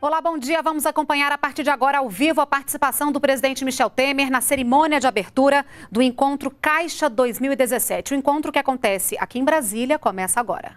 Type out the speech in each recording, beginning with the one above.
Olá, bom dia. Vamos acompanhar a partir de agora ao vivo a participação do presidente Michel Temer na cerimônia de abertura do encontro Caixa 2017. O encontro que acontece aqui em Brasília começa agora.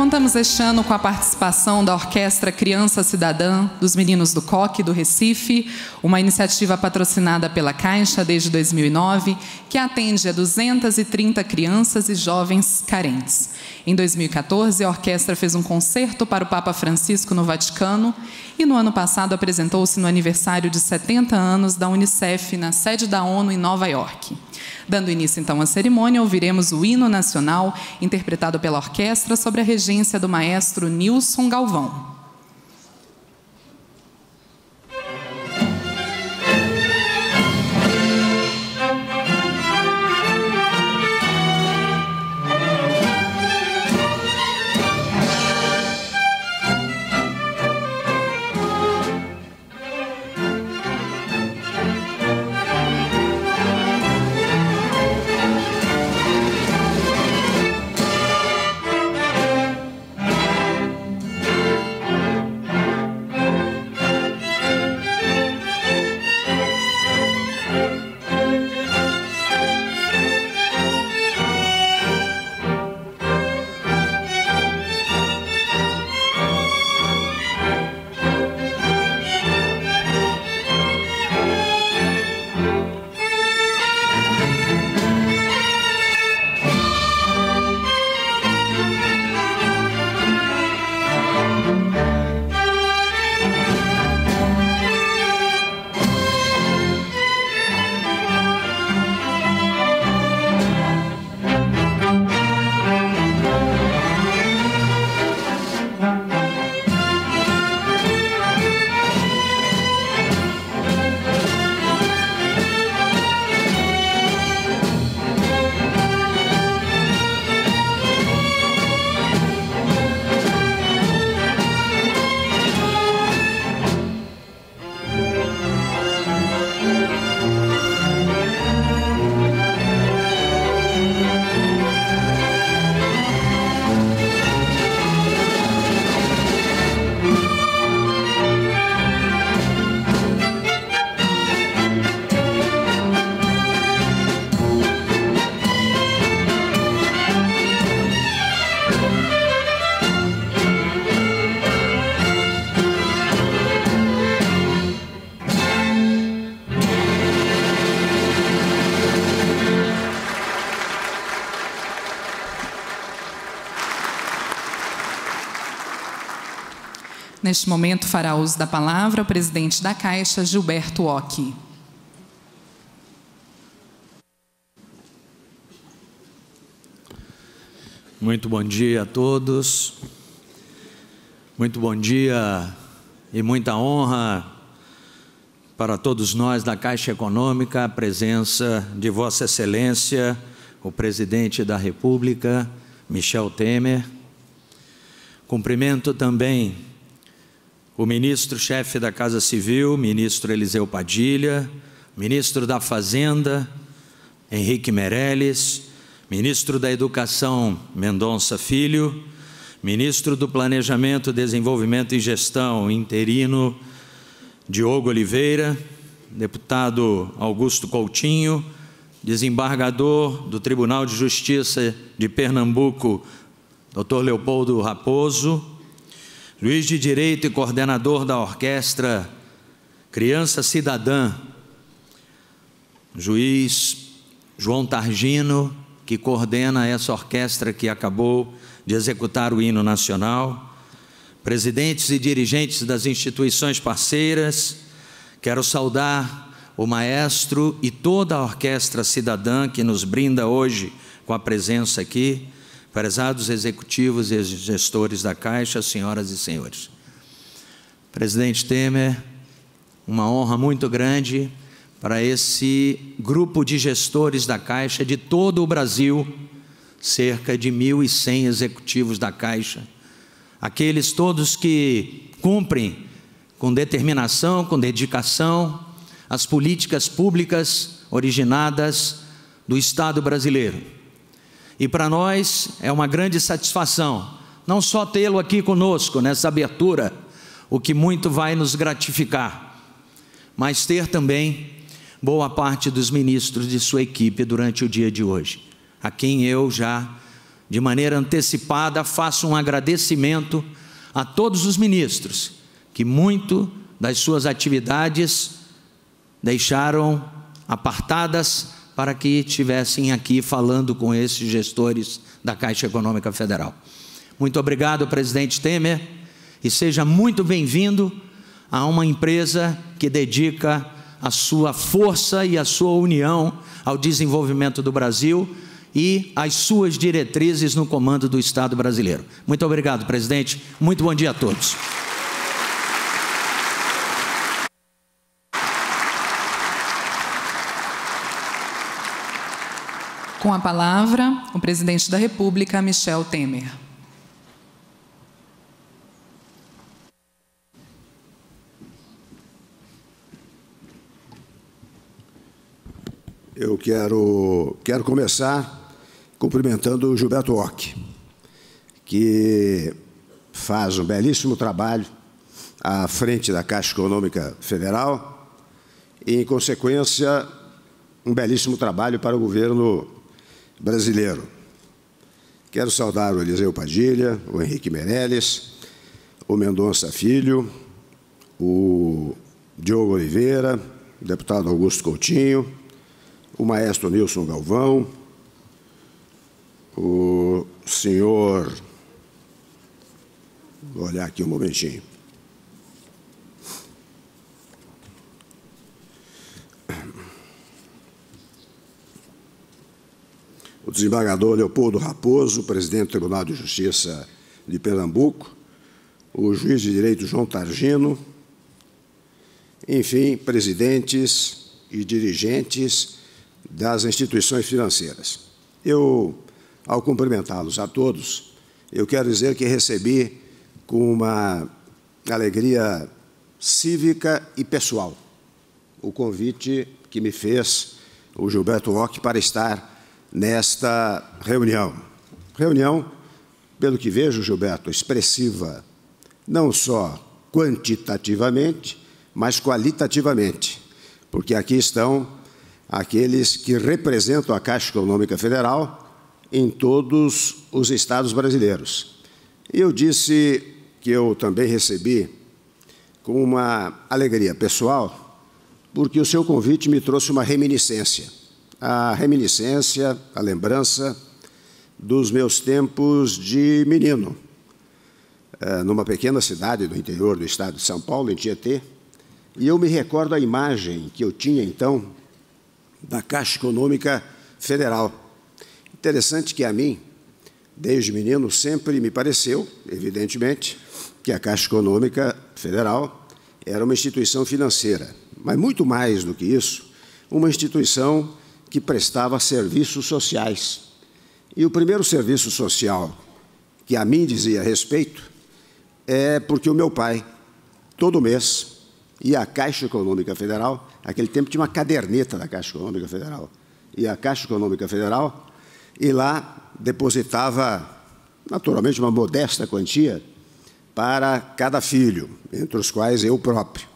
Contamos este ano com a participação da Orquestra Criança Cidadã, dos Meninos do Coque, do Recife, uma iniciativa patrocinada pela Caixa desde 2009, que atende a 230 crianças e jovens carentes. Em 2014, a orquestra fez um concerto para o Papa Francisco no Vaticano e, no ano passado, apresentou-se no aniversário de 70 anos da Unicef, na sede da ONU em Nova York. Dando início então à cerimônia, ouviremos o hino nacional interpretado pela orquestra sobre a regência do maestro Nilson Galvão. Neste momento, fará uso da palavra o presidente da Caixa, Gilberto Occhi. Muito bom dia a todos. Muito bom dia e muita honra para todos nós da Caixa Econômica, a presença de Vossa Excelência, o presidente da República, Michel Temer. Cumprimento também o ministro-chefe da Casa Civil, ministro Eliseu Padilha, ministro da Fazenda, Henrique Meirelles, ministro da Educação, Mendonça Filho, ministro do Planejamento, Desenvolvimento e Gestão, interino, Diogo Oliveira, deputado Augusto Coutinho, desembargador do Tribunal de Justiça de Pernambuco, Dr. Leopoldo Raposo, juiz de direito e coordenador da orquestra Criança Cidadã, juiz João Targino, que coordena essa orquestra que acabou de executar o hino nacional, presidentes e dirigentes das instituições parceiras, quero saudar o maestro e toda a orquestra cidadã que nos brinda hoje com a presença aqui prezados executivos e gestores da Caixa, senhoras e senhores. Presidente Temer, uma honra muito grande para esse grupo de gestores da Caixa de todo o Brasil, cerca de 1.100 executivos da Caixa, aqueles todos que cumprem com determinação, com dedicação, as políticas públicas originadas do Estado brasileiro e para nós é uma grande satisfação, não só tê-lo aqui conosco nessa abertura, o que muito vai nos gratificar, mas ter também boa parte dos ministros de sua equipe durante o dia de hoje, a quem eu já, de maneira antecipada, faço um agradecimento a todos os ministros que muito das suas atividades deixaram apartadas para que estivessem aqui falando com esses gestores da Caixa Econômica Federal. Muito obrigado, presidente Temer, e seja muito bem-vindo a uma empresa que dedica a sua força e a sua união ao desenvolvimento do Brasil e às suas diretrizes no comando do Estado brasileiro. Muito obrigado, presidente. Muito bom dia a todos. Com a palavra, o presidente da República, Michel Temer. Eu quero, quero começar cumprimentando o Gilberto Ock, que faz um belíssimo trabalho à frente da Caixa Econômica Federal e, em consequência, um belíssimo trabalho para o governo brasileiro. Quero saudar o Eliseu Padilha, o Henrique Meirelles, o Mendonça Filho, o Diogo Oliveira, o deputado Augusto Coutinho, o maestro Nilson Galvão, o senhor. Vou olhar aqui um momentinho. o desembargador Leopoldo Raposo, presidente do Tribunal de Justiça de Pernambuco, o juiz de direito João Targino, enfim, presidentes e dirigentes das instituições financeiras. Eu, ao cumprimentá-los a todos, eu quero dizer que recebi com uma alegria cívica e pessoal o convite que me fez o Gilberto Roque para estar nesta reunião. Reunião, pelo que vejo, Gilberto, expressiva, não só quantitativamente, mas qualitativamente, porque aqui estão aqueles que representam a Caixa Econômica Federal em todos os estados brasileiros. E Eu disse que eu também recebi com uma alegria pessoal, porque o seu convite me trouxe uma reminiscência a reminiscência, a lembrança dos meus tempos de menino, é, numa pequena cidade do interior do estado de São Paulo, em Tietê, e eu me recordo a imagem que eu tinha então da Caixa Econômica Federal. Interessante que a mim, desde menino, sempre me pareceu, evidentemente, que a Caixa Econômica Federal era uma instituição financeira, mas muito mais do que isso, uma instituição que prestava serviços sociais. E o primeiro serviço social que a mim dizia respeito é porque o meu pai, todo mês, ia à Caixa Econômica Federal, naquele tempo tinha uma caderneta da Caixa Econômica Federal, ia à Caixa Econômica Federal e lá depositava, naturalmente, uma modesta quantia para cada filho, entre os quais eu próprio.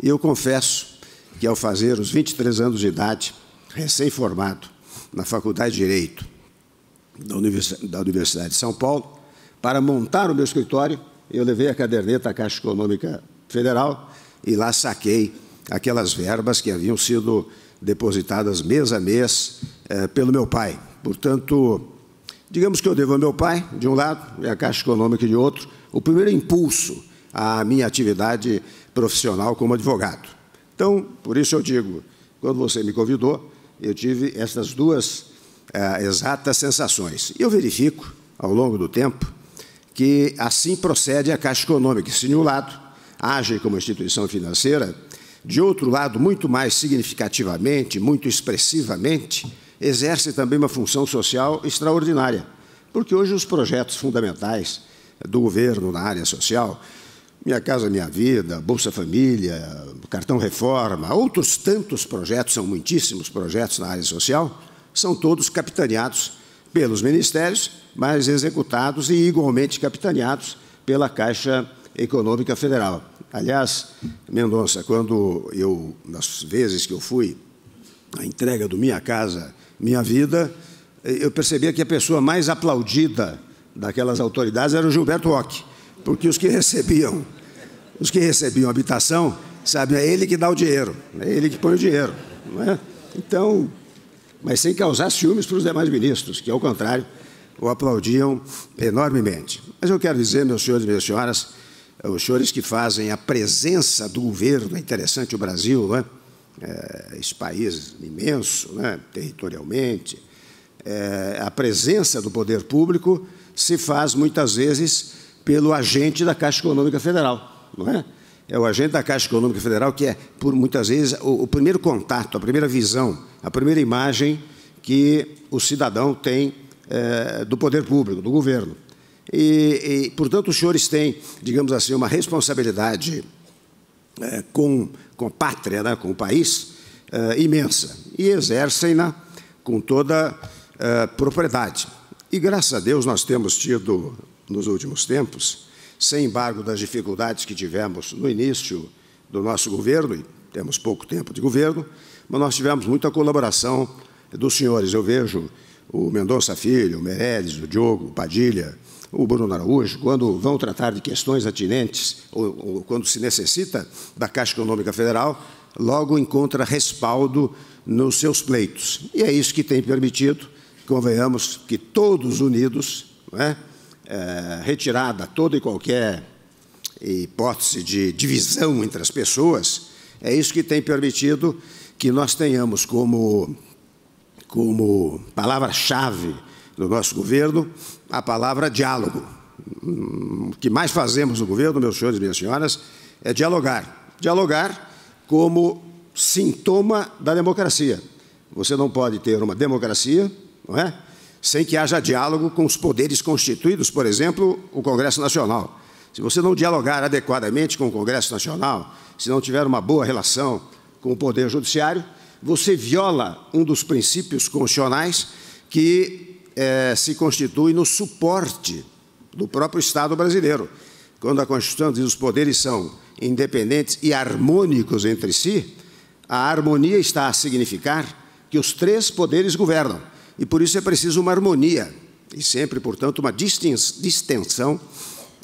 E eu confesso que, ao fazer os 23 anos de idade, recém-formado na Faculdade de Direito da Universidade de São Paulo, para montar o meu escritório, eu levei a caderneta à Caixa Econômica Federal e lá saquei aquelas verbas que haviam sido depositadas mês a mês eh, pelo meu pai. Portanto, digamos que eu devo ao meu pai, de um lado, e à Caixa Econômica de outro, o primeiro impulso à minha atividade profissional como advogado. Então, por isso eu digo, quando você me convidou, eu tive essas duas eh, exatas sensações. E eu verifico, ao longo do tempo, que assim procede a Caixa Econômica. Se de um lado age como instituição financeira, de outro lado, muito mais significativamente, muito expressivamente, exerce também uma função social extraordinária. Porque hoje os projetos fundamentais do governo na área social, Minha Casa Minha Vida, Bolsa Família, cartão reforma, outros tantos projetos, são muitíssimos projetos na área social, são todos capitaneados pelos ministérios, mas executados e igualmente capitaneados pela Caixa Econômica Federal. Aliás, Mendonça, quando eu, nas vezes que eu fui à entrega do Minha Casa, Minha Vida, eu percebia que a pessoa mais aplaudida daquelas autoridades era o Gilberto Ock, porque os que recebiam, os que recebiam habitação Sabe, é ele que dá o dinheiro, é ele que põe o dinheiro. Não é? Então, mas sem causar ciúmes para os demais ministros, que, ao contrário, o aplaudiam enormemente. Mas eu quero dizer, meus senhores e minhas senhoras, os senhores que fazem a presença do governo, é interessante o Brasil, não é? É, esse país imenso, né, territorialmente, é, a presença do poder público se faz muitas vezes pelo agente da Caixa Econômica Federal, não é? é o agente da Caixa Econômica Federal que é, por muitas vezes, o, o primeiro contato, a primeira visão, a primeira imagem que o cidadão tem é, do poder público, do governo. E, e, portanto, os senhores têm, digamos assim, uma responsabilidade é, com, com a pátria, né, com o país, é, imensa. E exercem-na com toda propriedade. E, graças a Deus, nós temos tido, nos últimos tempos, sem embargo das dificuldades que tivemos no início do nosso governo, e temos pouco tempo de governo, mas nós tivemos muita colaboração dos senhores. Eu vejo o Mendonça Filho, o Meredes, o Diogo, o Padilha, o Bruno Araújo, quando vão tratar de questões atinentes, ou, ou quando se necessita da Caixa Econômica Federal, logo encontra respaldo nos seus pleitos. E é isso que tem permitido, convenhamos, que todos unidos, não é? É, retirada toda e qualquer hipótese de divisão entre as pessoas, é isso que tem permitido que nós tenhamos como, como palavra-chave do nosso governo a palavra diálogo. Hum, o que mais fazemos no governo, meus senhores e minhas senhoras, é dialogar. Dialogar como sintoma da democracia. Você não pode ter uma democracia, não é? sem que haja diálogo com os poderes constituídos, por exemplo, o Congresso Nacional. Se você não dialogar adequadamente com o Congresso Nacional, se não tiver uma boa relação com o Poder Judiciário, você viola um dos princípios constitucionais que é, se constitui no suporte do próprio Estado brasileiro. Quando a Constituição diz que os poderes são independentes e harmônicos entre si, a harmonia está a significar que os três poderes governam e por isso é preciso uma harmonia e sempre, portanto, uma distensão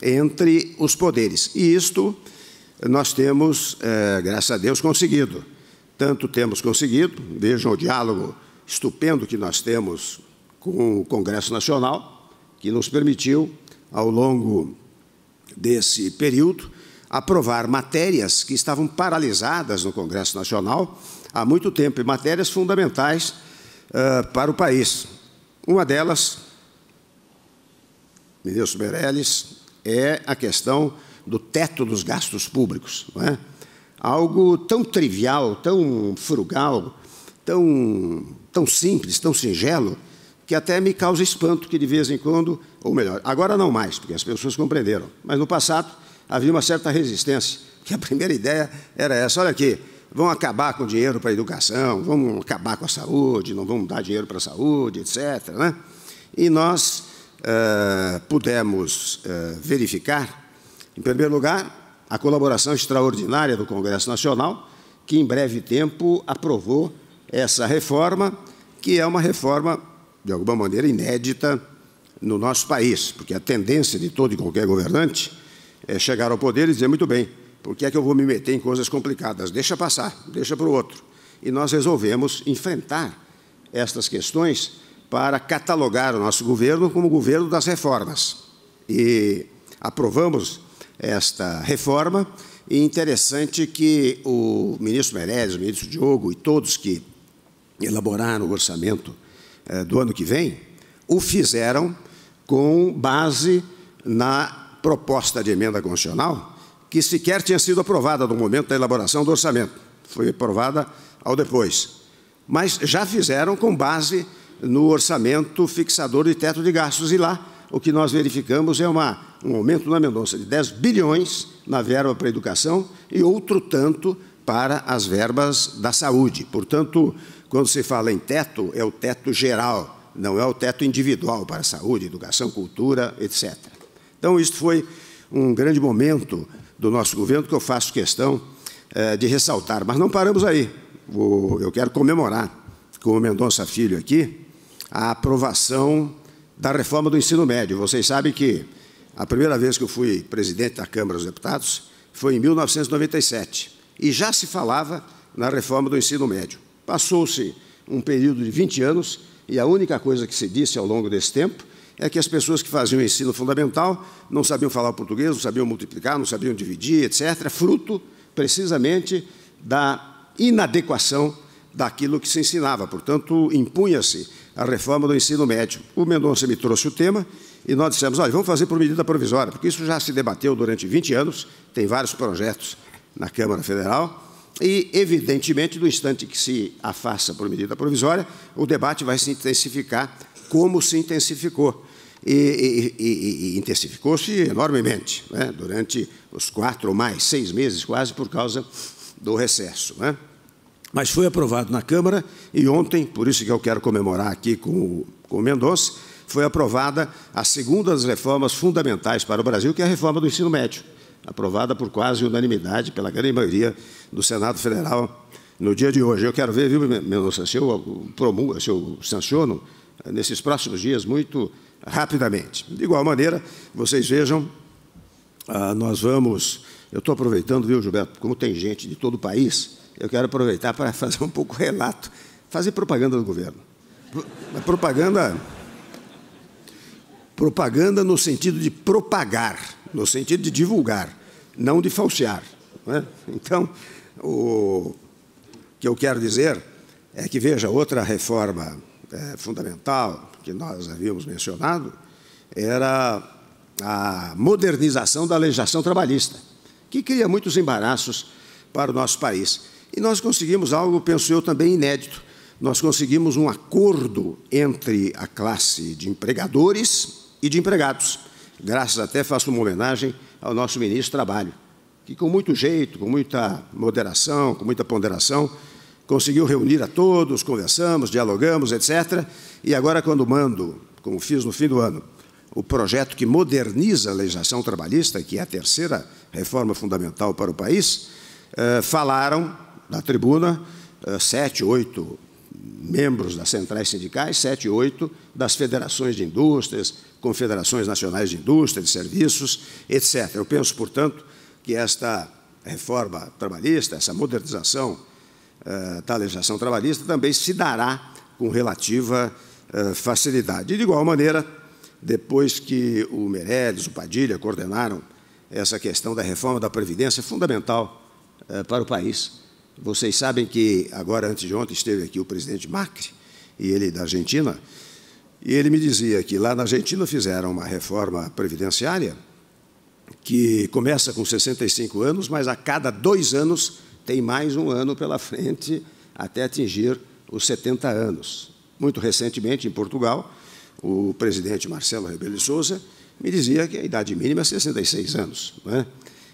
entre os poderes. E isto nós temos, é, graças a Deus, conseguido. Tanto temos conseguido, vejam o diálogo estupendo que nós temos com o Congresso Nacional, que nos permitiu, ao longo desse período, aprovar matérias que estavam paralisadas no Congresso Nacional há muito tempo, e matérias fundamentais uh, para o país. Uma delas, ministro Meirelles, é a questão do teto dos gastos públicos. Não é? Algo tão trivial, tão frugal, tão, tão simples, tão singelo, que até me causa espanto que de vez em quando, ou melhor, agora não mais, porque as pessoas compreenderam, mas no passado havia uma certa resistência, que a primeira ideia era essa, olha aqui, vão acabar com dinheiro para a educação, vão acabar com a saúde, não vão dar dinheiro para a saúde, etc. Né? E nós uh, pudemos uh, verificar, em primeiro lugar, a colaboração extraordinária do Congresso Nacional, que em breve tempo aprovou essa reforma, que é uma reforma, de alguma maneira, inédita no nosso país, porque a tendência de todo e qualquer governante é chegar ao poder e dizer, muito bem, por que é que eu vou me meter em coisas complicadas? Deixa passar, deixa para o outro. E nós resolvemos enfrentar estas questões para catalogar o nosso governo como governo das reformas. E aprovamos esta reforma, e interessante que o ministro Meirelles, o ministro Diogo e todos que elaboraram o orçamento eh, do ano que vem, o fizeram com base na proposta de emenda constitucional que sequer tinha sido aprovada no momento da elaboração do orçamento. Foi aprovada ao depois. Mas já fizeram com base no orçamento fixador de teto de gastos. E lá, o que nós verificamos é uma, um aumento na Mendonça de 10 bilhões na verba para a educação e outro tanto para as verbas da saúde. Portanto, quando se fala em teto, é o teto geral, não é o teto individual para a saúde, educação, cultura, etc. Então, isso foi um grande momento do nosso governo, que eu faço questão é, de ressaltar. Mas não paramos aí. O, eu quero comemorar com o Mendonça Filho aqui a aprovação da reforma do ensino médio. Vocês sabem que a primeira vez que eu fui presidente da Câmara dos Deputados foi em 1997 e já se falava na reforma do ensino médio. Passou-se um período de 20 anos e a única coisa que se disse ao longo desse tempo é que as pessoas que faziam o ensino fundamental não sabiam falar português, não sabiam multiplicar, não sabiam dividir, etc., fruto precisamente da inadequação daquilo que se ensinava. Portanto, impunha-se a reforma do ensino médio. O Mendonça me trouxe o tema e nós dissemos, olha, vamos fazer por medida provisória, porque isso já se debateu durante 20 anos, tem vários projetos na Câmara Federal, e, evidentemente, no instante que se afasta por medida provisória, o debate vai se intensificar como se intensificou. E, e, e, e intensificou-se enormemente, né, durante os quatro ou mais, seis meses quase, por causa do recesso. Né? Mas foi aprovado na Câmara e ontem, por isso que eu quero comemorar aqui com o, com o Mendonça, foi aprovada a segunda das reformas fundamentais para o Brasil, que é a reforma do ensino médio, aprovada por quase unanimidade, pela grande maioria do Senado Federal no dia de hoje. Eu quero ver, viu, Mendonça, se eu, se eu sanciono nesses próximos dias muito rapidamente. De igual maneira, vocês vejam, ah, nós vamos. Eu estou aproveitando, viu, Gilberto, como tem gente de todo o país, eu quero aproveitar para fazer um pouco relato, fazer propaganda do governo. Propaganda. Propaganda no sentido de propagar, no sentido de divulgar, não de falsear. Não é? Então, o que eu quero dizer é que, veja, outra reforma é, fundamental que nós havíamos mencionado era a modernização da legislação trabalhista, que cria muitos embaraços para o nosso país. E nós conseguimos algo, penso eu, também inédito. Nós conseguimos um acordo entre a classe de empregadores e de empregados. Graças até faço uma homenagem ao nosso ministro do Trabalho, que com muito jeito, com muita moderação, com muita ponderação, conseguiu reunir a todos, conversamos, dialogamos, etc. E agora, quando mando, como fiz no fim do ano, o projeto que moderniza a legislação trabalhista, que é a terceira reforma fundamental para o país, eh, falaram na tribuna eh, sete, oito membros das centrais sindicais, sete, oito das federações de indústrias, confederações nacionais de indústria, de serviços, etc. Eu penso, portanto, que esta reforma trabalhista, essa modernização eh, da legislação trabalhista também se dará com relativa eh, facilidade. E, de igual maneira, depois que o Meirelles, o Padilha coordenaram essa questão da reforma da Previdência, fundamental eh, para o país. Vocês sabem que, agora, antes de ontem, esteve aqui o presidente Macri, e ele da Argentina, e ele me dizia que lá na Argentina fizeram uma reforma previdenciária que começa com 65 anos, mas a cada dois anos tem mais um ano pela frente até atingir os 70 anos. Muito recentemente, em Portugal, o presidente Marcelo Rebelo de Souza me dizia que a idade mínima é 66 anos. É?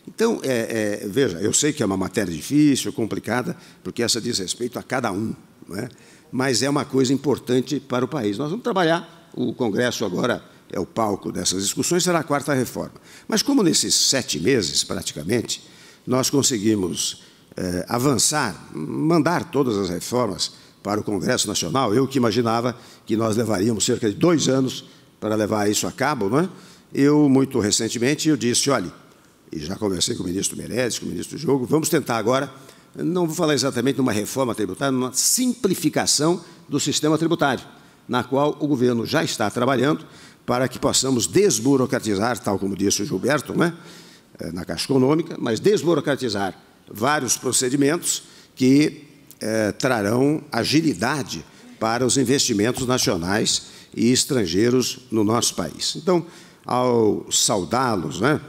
Então, é, é, veja, eu sei que é uma matéria difícil, complicada, porque essa diz respeito a cada um, é? mas é uma coisa importante para o país. Nós vamos trabalhar, o Congresso agora é o palco dessas discussões, será a quarta reforma. Mas como nesses sete meses, praticamente, nós conseguimos eh, avançar, mandar todas as reformas para o Congresso Nacional. Eu que imaginava que nós levaríamos cerca de dois anos para levar isso a cabo, não é? Eu, muito recentemente, eu disse, olhe, e já conversei com o ministro Meirelles, com o ministro Jogo, vamos tentar agora, não vou falar exatamente numa reforma tributária, numa simplificação do sistema tributário, na qual o governo já está trabalhando para que possamos desburocratizar, tal como disse o Gilberto, é, eh, na Caixa Econômica, mas desburocratizar vários procedimentos que eh, trarão agilidade para os investimentos nacionais e estrangeiros no nosso país. Então, ao saudá-los, né,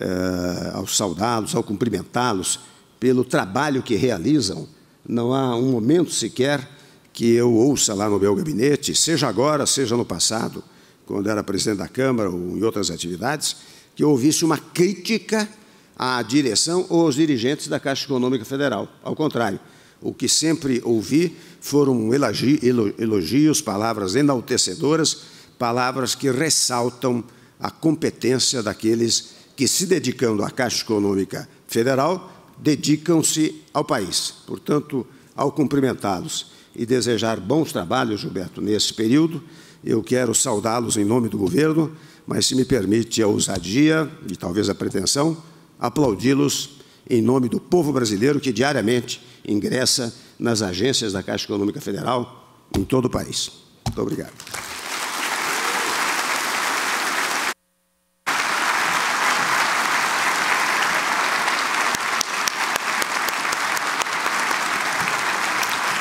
eh, ao saudá-los, ao cumprimentá-los pelo trabalho que realizam, não há um momento sequer que eu ouça lá no meu gabinete, seja agora, seja no passado, quando era presidente da Câmara ou em outras atividades, que eu ouvisse uma crítica à direção ou aos dirigentes da Caixa Econômica Federal. Ao contrário, o que sempre ouvi foram elogios, palavras enaltecedoras, palavras que ressaltam a competência daqueles que, se dedicando à Caixa Econômica Federal, dedicam-se ao país. Portanto, ao cumprimentá-los e desejar bons trabalhos, Gilberto, nesse período, eu quero saudá-los em nome do governo, mas, se me permite a ousadia e talvez a pretensão, aplaudi-los em nome do povo brasileiro que diariamente ingressa nas agências da Caixa Econômica Federal em todo o país. Muito obrigado.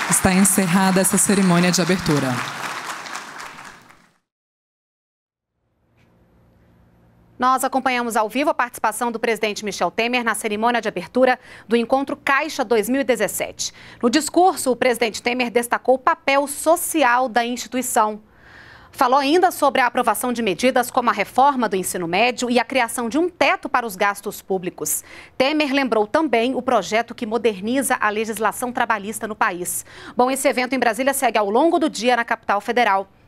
Está encerrada essa cerimônia de abertura. Nós acompanhamos ao vivo a participação do presidente Michel Temer na cerimônia de abertura do encontro Caixa 2017. No discurso, o presidente Temer destacou o papel social da instituição. Falou ainda sobre a aprovação de medidas como a reforma do ensino médio e a criação de um teto para os gastos públicos. Temer lembrou também o projeto que moderniza a legislação trabalhista no país. Bom, esse evento em Brasília segue ao longo do dia na capital federal.